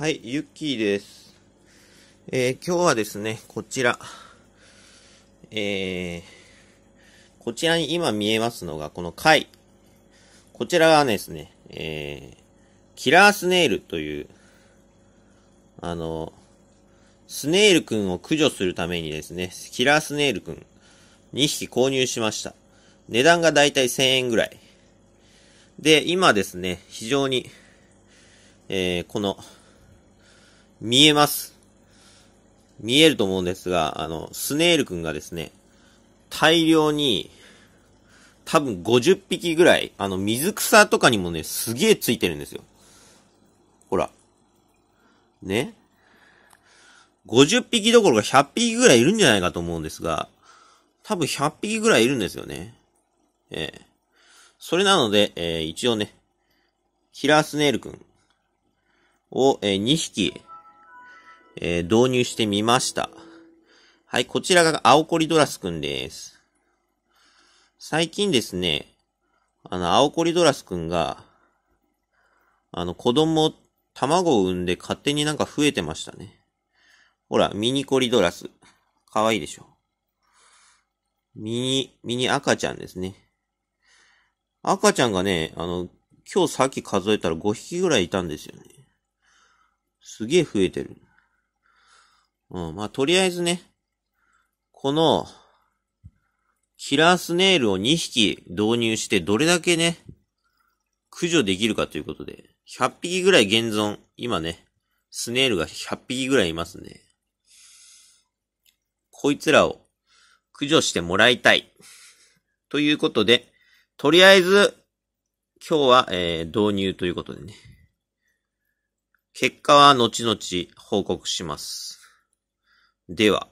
はい、ゆっきーです。えー、今日はですね、こちら。えー、こちらに今見えますのが、この貝。こちらはですね、えー、キラースネイルという、あの、スネイルくんを駆除するためにですね、キラースネイルくん2匹購入しました。値段がだいたい1000円ぐらい。で、今ですね、非常に、えー、この、見えます。見えると思うんですが、あの、スネールくんがですね、大量に、多分50匹ぐらい、あの、水草とかにもね、すげえついてるんですよ。ほら。ね。50匹どころか100匹ぐらいいるんじゃないかと思うんですが、多分100匹ぐらいいるんですよね。ええそれなので、えー、一応ね、キラースネールくんを、えー、2匹、えー、導入してみました。はい、こちらが青コリドラスくんです。最近ですね、あの、青コリドラスくんが、あの、子供、卵を産んで勝手になんか増えてましたね。ほら、ミニコリドラス。かわいいでしょ。ミニ、ミニ赤ちゃんですね。赤ちゃんがね、あの、今日さっき数えたら5匹ぐらいいたんですよね。すげえ増えてる。うん、まあ、とりあえずね、この、キラースネイルを2匹導入して、どれだけね、駆除できるかということで、100匹ぐらい現存、今ね、スネイルが100匹ぐらいいますね。こいつらを駆除してもらいたい。ということで、とりあえず、今日は、えー、導入ということでね。結果は後々報告します。では。